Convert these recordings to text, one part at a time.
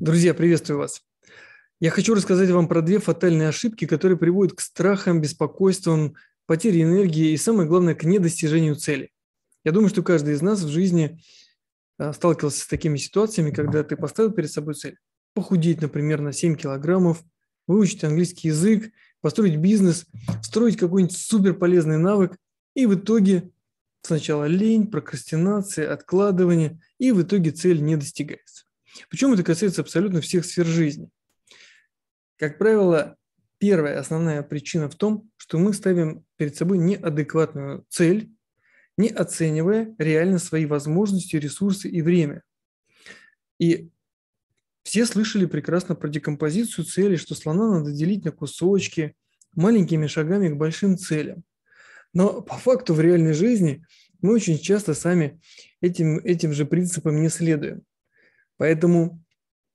Друзья, приветствую вас. Я хочу рассказать вам про две фатальные ошибки, которые приводят к страхам, беспокойствам, потере энергии и, самое главное, к недостижению цели. Я думаю, что каждый из нас в жизни а, сталкивался с такими ситуациями, когда ты поставил перед собой цель. Похудеть, например, на 7 килограммов, выучить английский язык, построить бизнес, строить какой-нибудь суперполезный навык, и в итоге сначала лень, прокрастинация, откладывание, и в итоге цель не достигается. Причем это касается абсолютно всех сфер жизни. Как правило, первая основная причина в том, что мы ставим перед собой неадекватную цель, не оценивая реально свои возможности, ресурсы и время. И все слышали прекрасно про декомпозицию цели, что слона надо делить на кусочки маленькими шагами к большим целям. Но по факту в реальной жизни мы очень часто сами этим, этим же принципам не следуем. Поэтому,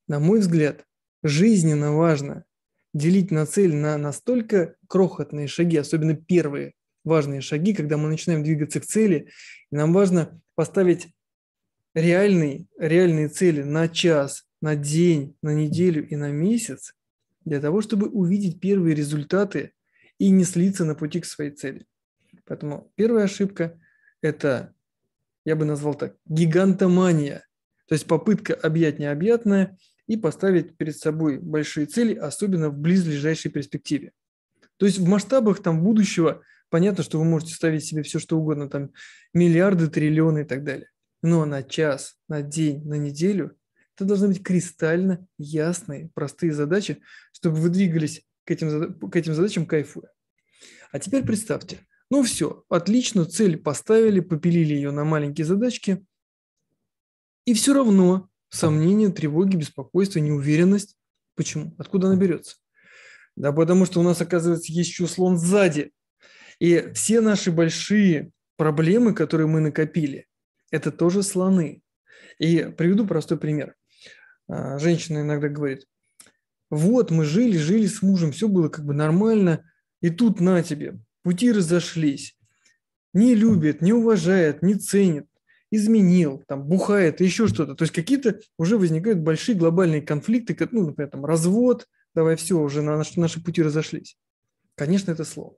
на мой взгляд, жизненно важно делить на цель на настолько крохотные шаги, особенно первые важные шаги, когда мы начинаем двигаться к цели. И нам важно поставить реальные, реальные цели на час, на день, на неделю и на месяц для того, чтобы увидеть первые результаты и не слиться на пути к своей цели. Поэтому первая ошибка – это, я бы назвал так, гигантомания – то есть попытка объять необъятное и поставить перед собой большие цели, особенно в близлежащей перспективе. То есть в масштабах там будущего понятно, что вы можете ставить себе все что угодно, там миллиарды, триллионы и так далее. Но на час, на день, на неделю это должны быть кристально ясные, простые задачи, чтобы вы двигались к этим, к этим задачам кайфуя. А теперь представьте, ну все, отлично, цель поставили, попилили ее на маленькие задачки, и все равно сомнения, тревоги, беспокойство, неуверенность. Почему? Откуда она берется? Да потому что у нас, оказывается, есть еще слон сзади. И все наши большие проблемы, которые мы накопили, это тоже слоны. И приведу простой пример. А, женщина иногда говорит, вот мы жили, жили с мужем, все было как бы нормально, и тут на тебе, пути разошлись. Не любит, не уважает, не ценит изменил, там, бухает, еще что-то. То есть какие-то уже возникают большие глобальные конфликты, как, ну, например, там, развод, давай все, уже на наши, наши пути разошлись. Конечно, это слово.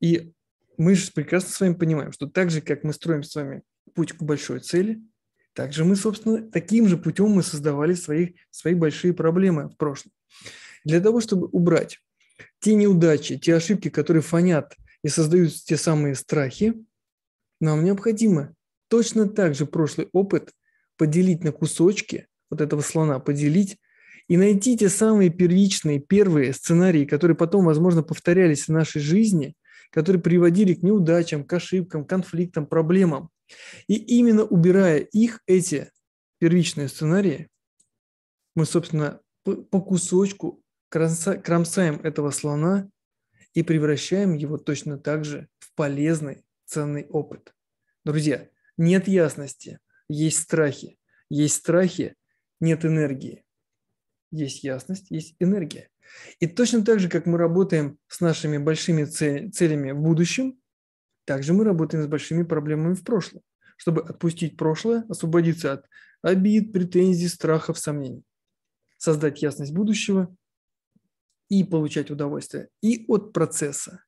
И мы же прекрасно с вами понимаем, что так же, как мы строим с вами путь к большой цели, так же мы, собственно, таким же путем мы создавали свои, свои большие проблемы в прошлом. Для того, чтобы убрать те неудачи, те ошибки, которые фонят и создают те самые страхи, нам необходимо точно так же прошлый опыт поделить на кусочки, вот этого слона поделить, и найти те самые первичные, первые сценарии, которые потом, возможно, повторялись в нашей жизни, которые приводили к неудачам, к ошибкам, конфликтам, проблемам. И именно убирая их, эти первичные сценарии, мы, собственно, по кусочку кромсаем этого слона и превращаем его точно так же в полезный, ценный опыт. Друзья, нет ясности, есть страхи. Есть страхи, нет энергии. Есть ясность, есть энергия. И точно так же, как мы работаем с нашими большими целями в будущем, так же мы работаем с большими проблемами в прошлом, чтобы отпустить прошлое, освободиться от обид, претензий, страхов, сомнений, создать ясность будущего и получать удовольствие и от процесса,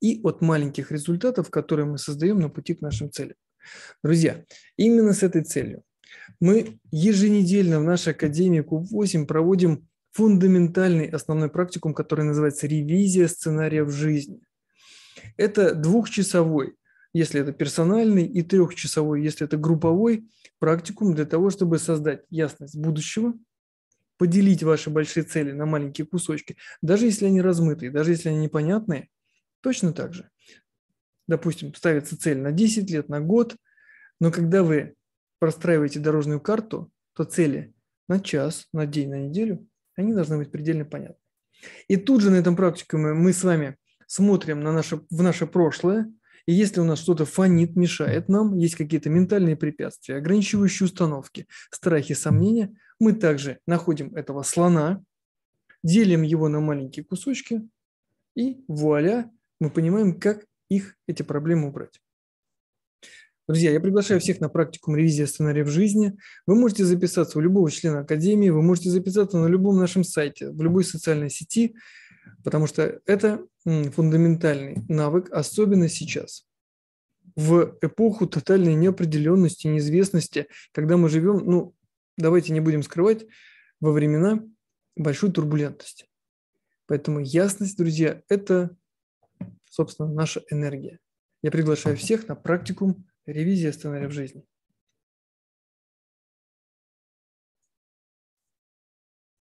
и от маленьких результатов, которые мы создаем на пути к нашим целям. Друзья, именно с этой целью мы еженедельно в нашей Академии Q8 проводим фундаментальный основной практикум, который называется «Ревизия сценария в жизни». Это двухчасовой, если это персональный, и трехчасовой, если это групповой практикум для того, чтобы создать ясность будущего, поделить ваши большие цели на маленькие кусочки, даже если они размытые, даже если они непонятные, точно так же – допустим, ставится цель на 10 лет, на год, но когда вы простраиваете дорожную карту, то цели на час, на день, на неделю, они должны быть предельно понятны. И тут же на этом практикуме мы с вами смотрим на наше, в наше прошлое, и если у нас что-то фонит, мешает нам, есть какие-то ментальные препятствия, ограничивающие установки, страхи, сомнения, мы также находим этого слона, делим его на маленькие кусочки, и вуаля, мы понимаем, как их, эти проблемы убрать. Друзья, я приглашаю всех на практикум ревизии сценариев жизни. Вы можете записаться у любого члена Академии, вы можете записаться на любом нашем сайте, в любой социальной сети, потому что это фундаментальный навык, особенно сейчас, в эпоху тотальной неопределенности, неизвестности, когда мы живем, ну, давайте не будем скрывать, во времена большой турбулентности. Поэтому ясность, друзья, это собственно, наша энергия. Я приглашаю всех на практикум "Ревизия ревизии в жизни.